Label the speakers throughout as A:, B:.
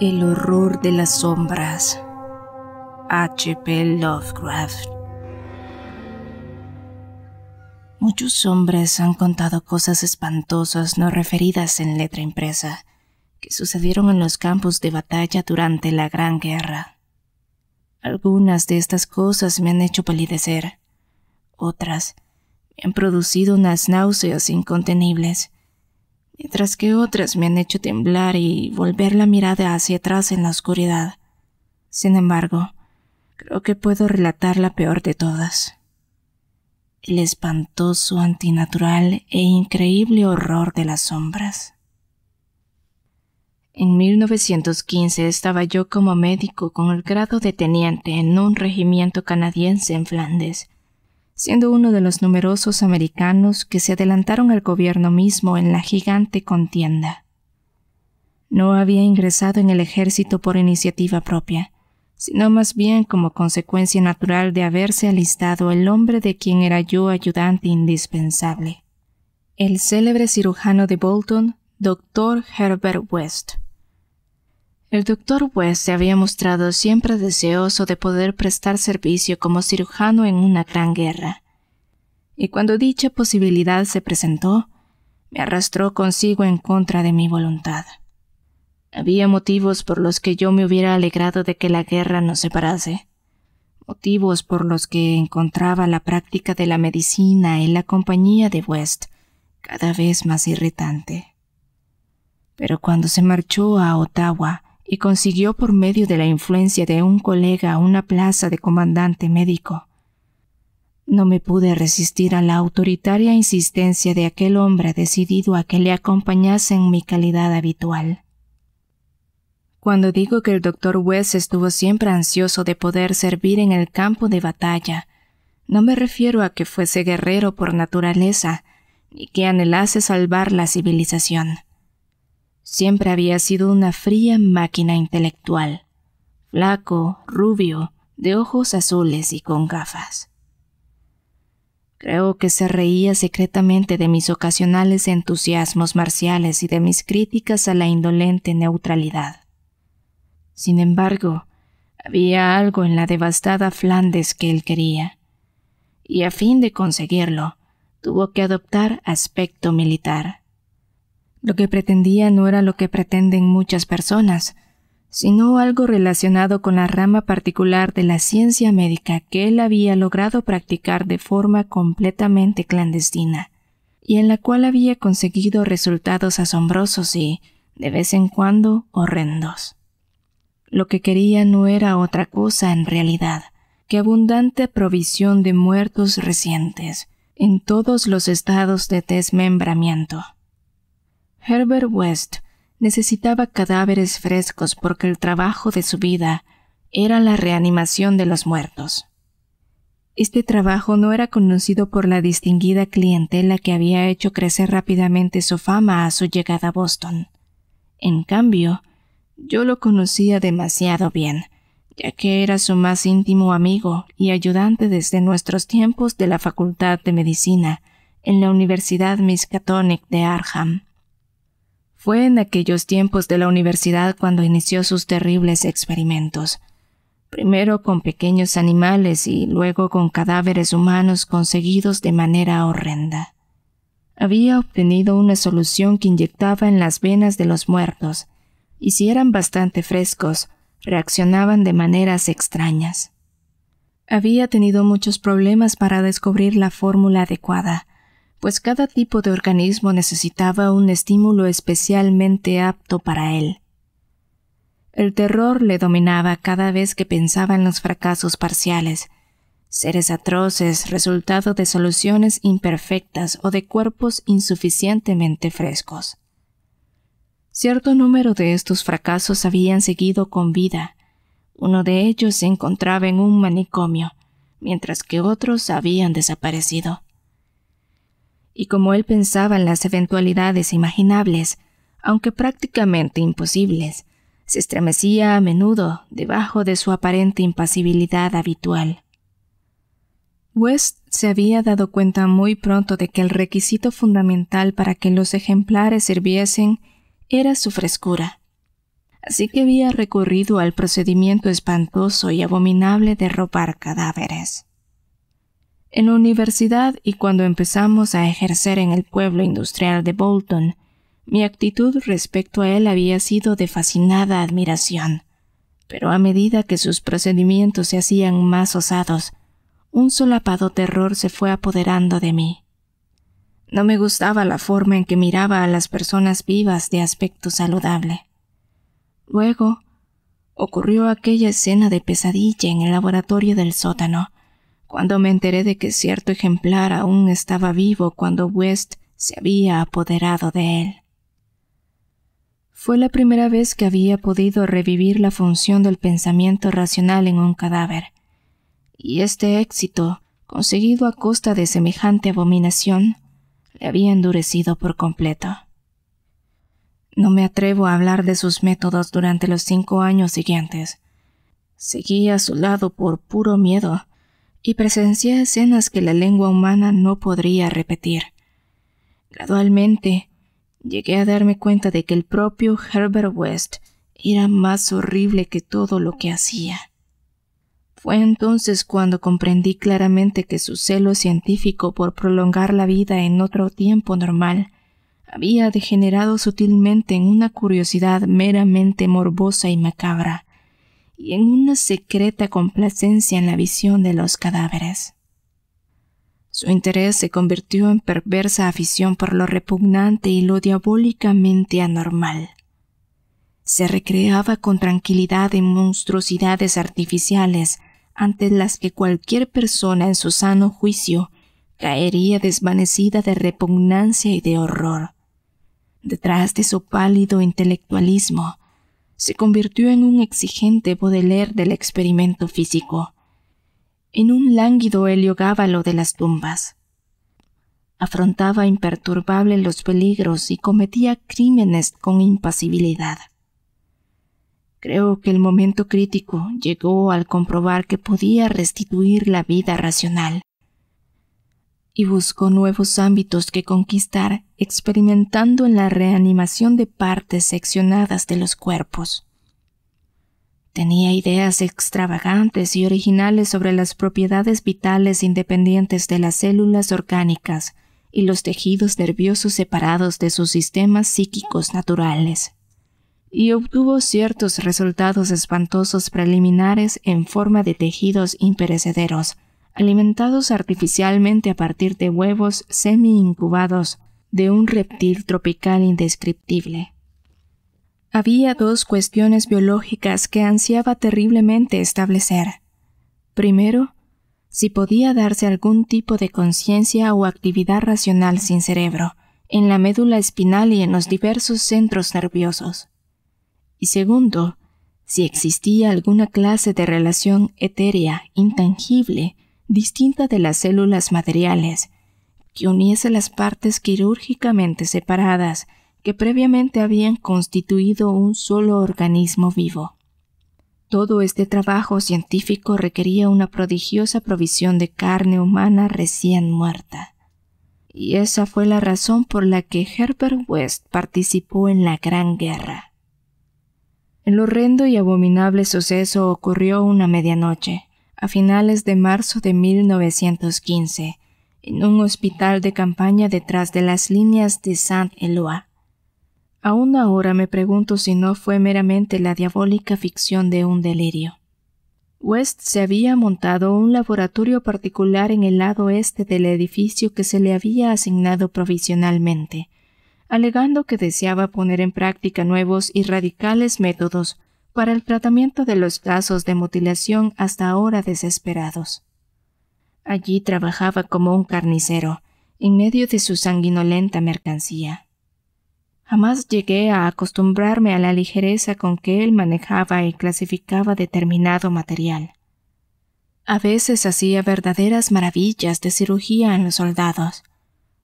A: El horror de las sombras. H.P. Lovecraft. Muchos hombres han contado cosas espantosas no referidas en letra impresa que sucedieron en los campos de batalla durante la Gran Guerra. Algunas de estas cosas me han hecho palidecer, otras me han producido unas náuseas incontenibles mientras que otras me han hecho temblar y volver la mirada hacia atrás en la oscuridad. Sin embargo, creo que puedo relatar la peor de todas. El espantoso, antinatural e increíble horror de las sombras. En 1915 estaba yo como médico con el grado de teniente en un regimiento canadiense en Flandes, siendo uno de los numerosos americanos que se adelantaron al gobierno mismo en la gigante contienda. No había ingresado en el ejército por iniciativa propia, sino más bien como consecuencia natural de haberse alistado el hombre de quien era yo ayudante indispensable, el célebre cirujano de Bolton, Doctor Herbert West. El doctor West se había mostrado siempre deseoso de poder prestar servicio como cirujano en una gran guerra. Y cuando dicha posibilidad se presentó, me arrastró consigo en contra de mi voluntad. Había motivos por los que yo me hubiera alegrado de que la guerra nos separase, motivos por los que encontraba la práctica de la medicina en la compañía de West cada vez más irritante. Pero cuando se marchó a Ottawa, y consiguió por medio de la influencia de un colega una plaza de comandante médico. No me pude resistir a la autoritaria insistencia de aquel hombre decidido a que le acompañase en mi calidad habitual. Cuando digo que el doctor West estuvo siempre ansioso de poder servir en el campo de batalla, no me refiero a que fuese guerrero por naturaleza, ni que anhelase salvar la civilización. Siempre había sido una fría máquina intelectual, flaco, rubio, de ojos azules y con gafas. Creo que se reía secretamente de mis ocasionales entusiasmos marciales y de mis críticas a la indolente neutralidad. Sin embargo, había algo en la devastada Flandes que él quería, y a fin de conseguirlo, tuvo que adoptar aspecto militar. Lo que pretendía no era lo que pretenden muchas personas, sino algo relacionado con la rama particular de la ciencia médica que él había logrado practicar de forma completamente clandestina, y en la cual había conseguido resultados asombrosos y, de vez en cuando, horrendos. Lo que quería no era otra cosa en realidad que abundante provisión de muertos recientes en todos los estados de desmembramiento. Herbert West necesitaba cadáveres frescos porque el trabajo de su vida era la reanimación de los muertos. Este trabajo no era conocido por la distinguida clientela que había hecho crecer rápidamente su fama a su llegada a Boston. En cambio, yo lo conocía demasiado bien, ya que era su más íntimo amigo y ayudante desde nuestros tiempos de la Facultad de Medicina en la Universidad Miskatonic de Arham. Fue en aquellos tiempos de la universidad cuando inició sus terribles experimentos. Primero con pequeños animales y luego con cadáveres humanos conseguidos de manera horrenda. Había obtenido una solución que inyectaba en las venas de los muertos, y si eran bastante frescos, reaccionaban de maneras extrañas. Había tenido muchos problemas para descubrir la fórmula adecuada, pues cada tipo de organismo necesitaba un estímulo especialmente apto para él. El terror le dominaba cada vez que pensaba en los fracasos parciales, seres atroces, resultado de soluciones imperfectas o de cuerpos insuficientemente frescos. Cierto número de estos fracasos habían seguido con vida. Uno de ellos se encontraba en un manicomio, mientras que otros habían desaparecido y como él pensaba en las eventualidades imaginables, aunque prácticamente imposibles, se estremecía a menudo debajo de su aparente impasibilidad habitual. West se había dado cuenta muy pronto de que el requisito fundamental para que los ejemplares sirviesen era su frescura. Así que había recurrido al procedimiento espantoso y abominable de robar cadáveres. En la universidad y cuando empezamos a ejercer en el pueblo industrial de Bolton, mi actitud respecto a él había sido de fascinada admiración. Pero a medida que sus procedimientos se hacían más osados, un solapado terror se fue apoderando de mí. No me gustaba la forma en que miraba a las personas vivas de aspecto saludable. Luego, ocurrió aquella escena de pesadilla en el laboratorio del sótano, cuando me enteré de que cierto ejemplar aún estaba vivo cuando West se había apoderado de él. Fue la primera vez que había podido revivir la función del pensamiento racional en un cadáver, y este éxito, conseguido a costa de semejante abominación, le había endurecido por completo. No me atrevo a hablar de sus métodos durante los cinco años siguientes. Seguí a su lado por puro miedo, y presencié escenas que la lengua humana no podría repetir. Gradualmente, llegué a darme cuenta de que el propio Herbert West era más horrible que todo lo que hacía. Fue entonces cuando comprendí claramente que su celo científico por prolongar la vida en otro tiempo normal había degenerado sutilmente en una curiosidad meramente morbosa y macabra y en una secreta complacencia en la visión de los cadáveres. Su interés se convirtió en perversa afición por lo repugnante y lo diabólicamente anormal. Se recreaba con tranquilidad en monstruosidades artificiales ante las que cualquier persona en su sano juicio caería desvanecida de repugnancia y de horror. Detrás de su pálido intelectualismo se convirtió en un exigente bodeler del experimento físico, en un lánguido heliogábalo de las tumbas. Afrontaba imperturbable los peligros y cometía crímenes con impasibilidad. Creo que el momento crítico llegó al comprobar que podía restituir la vida racional, y buscó nuevos ámbitos que conquistar, experimentando en la reanimación de partes seccionadas de los cuerpos. Tenía ideas extravagantes y originales sobre las propiedades vitales independientes de las células orgánicas y los tejidos nerviosos separados de sus sistemas psíquicos naturales, y obtuvo ciertos resultados espantosos preliminares en forma de tejidos imperecederos, alimentados artificialmente a partir de huevos semi-incubados de un reptil tropical indescriptible. Había dos cuestiones biológicas que ansiaba terriblemente establecer. Primero, si podía darse algún tipo de conciencia o actividad racional sin cerebro, en la médula espinal y en los diversos centros nerviosos. Y segundo, si existía alguna clase de relación etérea, intangible, distinta de las células materiales, que uniese las partes quirúrgicamente separadas que previamente habían constituido un solo organismo vivo. Todo este trabajo científico requería una prodigiosa provisión de carne humana recién muerta. Y esa fue la razón por la que Herbert West participó en la Gran Guerra. El horrendo y abominable suceso ocurrió una medianoche, a finales de marzo de 1915 en un hospital de campaña detrás de las líneas de Saint-Éloi. Aún ahora me pregunto si no fue meramente la diabólica ficción de un delirio. West se había montado un laboratorio particular en el lado este del edificio que se le había asignado provisionalmente, alegando que deseaba poner en práctica nuevos y radicales métodos para el tratamiento de los casos de mutilación hasta ahora desesperados. Allí trabajaba como un carnicero, en medio de su sanguinolenta mercancía. Jamás llegué a acostumbrarme a la ligereza con que él manejaba y clasificaba determinado material. A veces hacía verdaderas maravillas de cirugía en los soldados,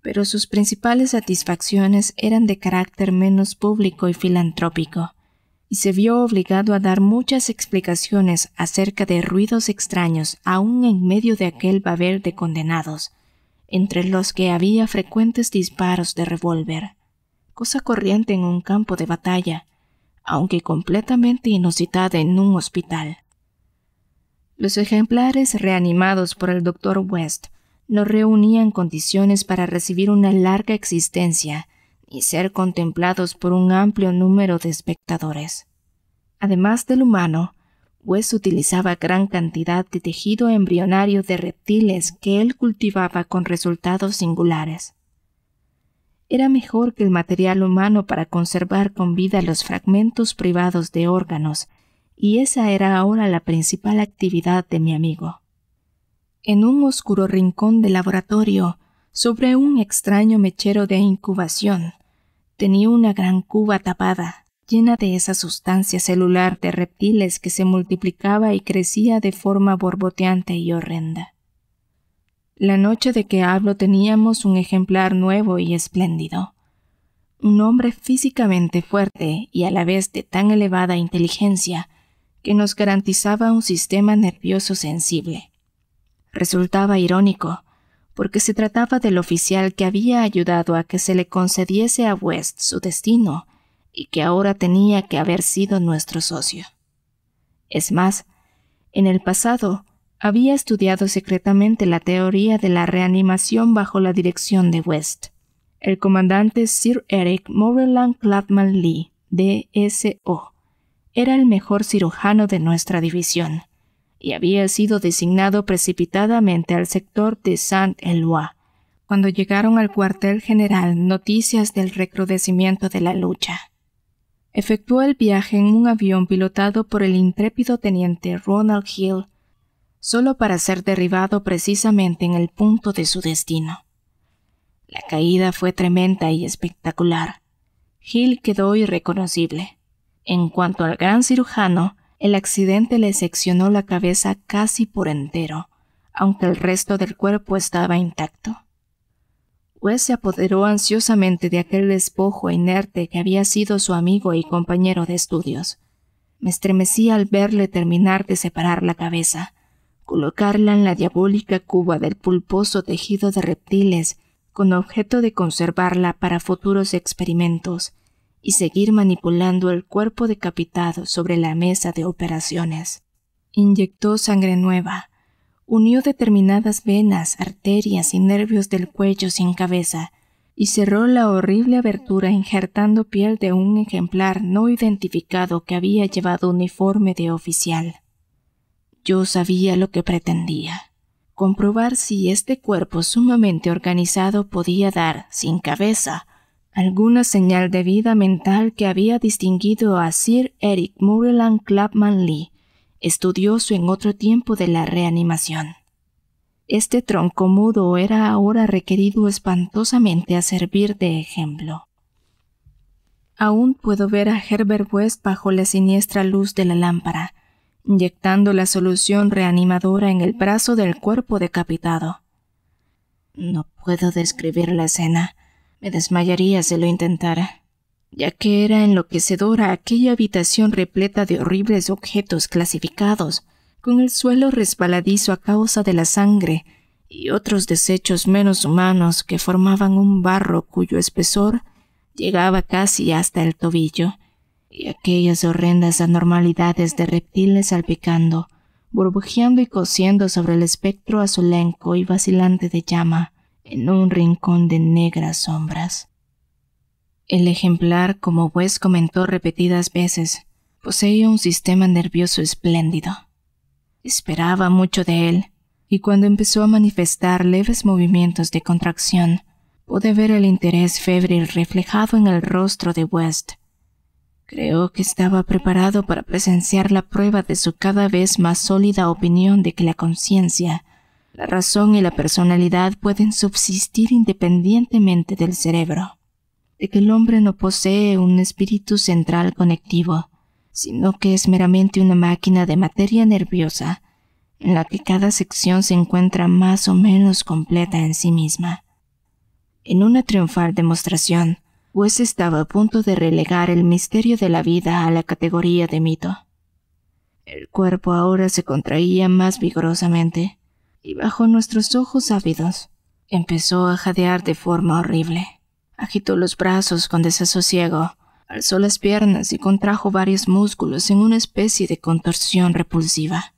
A: pero sus principales satisfacciones eran de carácter menos público y filantrópico y se vio obligado a dar muchas explicaciones acerca de ruidos extraños aún en medio de aquel babel de condenados, entre los que había frecuentes disparos de revólver, cosa corriente en un campo de batalla, aunque completamente inusitada en un hospital. Los ejemplares reanimados por el doctor West no reunían condiciones para recibir una larga existencia y ser contemplados por un amplio número de espectadores. Además del humano, Wes utilizaba gran cantidad de tejido embrionario de reptiles que él cultivaba con resultados singulares. Era mejor que el material humano para conservar con vida los fragmentos privados de órganos, y esa era ahora la principal actividad de mi amigo. En un oscuro rincón del laboratorio, sobre un extraño mechero de incubación, Tenía una gran cuba tapada, llena de esa sustancia celular de reptiles que se multiplicaba y crecía de forma borboteante y horrenda. La noche de que hablo teníamos un ejemplar nuevo y espléndido. Un hombre físicamente fuerte y a la vez de tan elevada inteligencia que nos garantizaba un sistema nervioso sensible. Resultaba irónico porque se trataba del oficial que había ayudado a que se le concediese a West su destino y que ahora tenía que haber sido nuestro socio. Es más, en el pasado había estudiado secretamente la teoría de la reanimación bajo la dirección de West, el comandante Sir Eric Moreland Gladman Lee, DSO, era el mejor cirujano de nuestra división y había sido designado precipitadamente al sector de saint éloi Cuando llegaron al cuartel general, noticias del recrudecimiento de la lucha. Efectuó el viaje en un avión pilotado por el intrépido teniente Ronald Hill, solo para ser derribado precisamente en el punto de su destino. La caída fue tremenda y espectacular. Hill quedó irreconocible. En cuanto al gran cirujano, el accidente le seccionó la cabeza casi por entero, aunque el resto del cuerpo estaba intacto. Wes se apoderó ansiosamente de aquel despojo inerte que había sido su amigo y compañero de estudios. Me estremecí al verle terminar de separar la cabeza, colocarla en la diabólica cuba del pulposo tejido de reptiles con objeto de conservarla para futuros experimentos y seguir manipulando el cuerpo decapitado sobre la mesa de operaciones. Inyectó sangre nueva, unió determinadas venas, arterias y nervios del cuello sin cabeza, y cerró la horrible abertura injertando piel de un ejemplar no identificado que había llevado uniforme de oficial. Yo sabía lo que pretendía comprobar si este cuerpo sumamente organizado podía dar, sin cabeza, alguna señal de vida mental que había distinguido a Sir Eric Moreland Clapman Lee, estudioso en otro tiempo de la reanimación. Este tronco mudo era ahora requerido espantosamente a servir de ejemplo. Aún puedo ver a Herbert West bajo la siniestra luz de la lámpara, inyectando la solución reanimadora en el brazo del cuerpo decapitado. No puedo describir la escena me desmayaría si lo intentara, ya que era enloquecedora aquella habitación repleta de horribles objetos clasificados, con el suelo resbaladizo a causa de la sangre y otros desechos menos humanos que formaban un barro cuyo espesor llegaba casi hasta el tobillo, y aquellas horrendas anormalidades de reptiles salpicando, burbujeando y cosiendo sobre el espectro azulenco y vacilante de llama, en un rincón de negras sombras. El ejemplar, como West comentó repetidas veces, poseía un sistema nervioso espléndido. Esperaba mucho de él, y cuando empezó a manifestar leves movimientos de contracción, pude ver el interés febril reflejado en el rostro de West. Creo que estaba preparado para presenciar la prueba de su cada vez más sólida opinión de que la conciencia la razón y la personalidad pueden subsistir independientemente del cerebro, de que el hombre no posee un espíritu central conectivo, sino que es meramente una máquina de materia nerviosa, en la que cada sección se encuentra más o menos completa en sí misma. En una triunfal demostración, Wes estaba a punto de relegar el misterio de la vida a la categoría de mito. El cuerpo ahora se contraía más vigorosamente, y bajo nuestros ojos ávidos. Empezó a jadear de forma horrible. Agitó los brazos con desasosiego, alzó las piernas y contrajo varios músculos en una especie de contorsión repulsiva.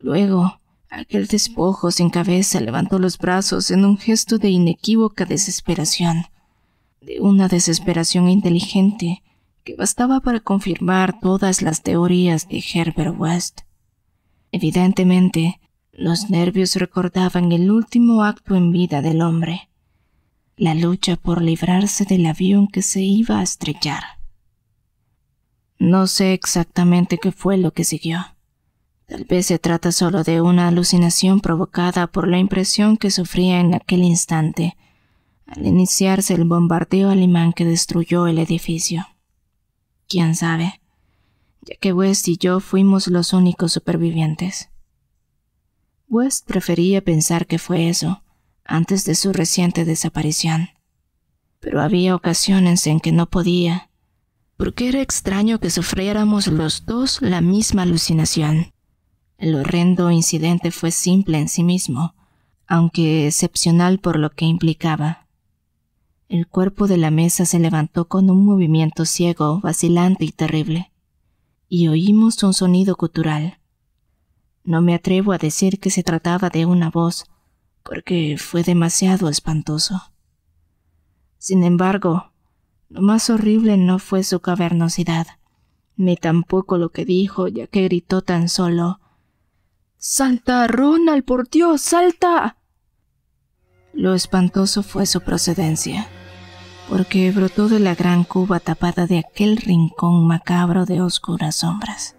A: Luego, aquel despojo sin cabeza levantó los brazos en un gesto de inequívoca desesperación, de una desesperación inteligente que bastaba para confirmar todas las teorías de Herbert West. Evidentemente, los nervios recordaban el último acto en vida del hombre, la lucha por librarse del avión que se iba a estrellar. No sé exactamente qué fue lo que siguió. Tal vez se trata solo de una alucinación provocada por la impresión que sufría en aquel instante al iniciarse el bombardeo alemán que destruyó el edificio. Quién sabe, ya que West y yo fuimos los únicos supervivientes. West pues, prefería pensar que fue eso, antes de su reciente desaparición. Pero había ocasiones en que no podía, porque era extraño que sufriéramos los dos la misma alucinación. El horrendo incidente fue simple en sí mismo, aunque excepcional por lo que implicaba. El cuerpo de la mesa se levantó con un movimiento ciego, vacilante y terrible, y oímos un sonido cultural. No me atrevo a decir que se trataba de una voz, porque fue demasiado espantoso. Sin embargo, lo más horrible no fue su cavernosidad, ni tampoco lo que dijo, ya que gritó tan solo Salta, Ronald, por Dios, salta. Lo espantoso fue su procedencia, porque brotó de la gran cuba tapada de aquel rincón macabro de oscuras sombras.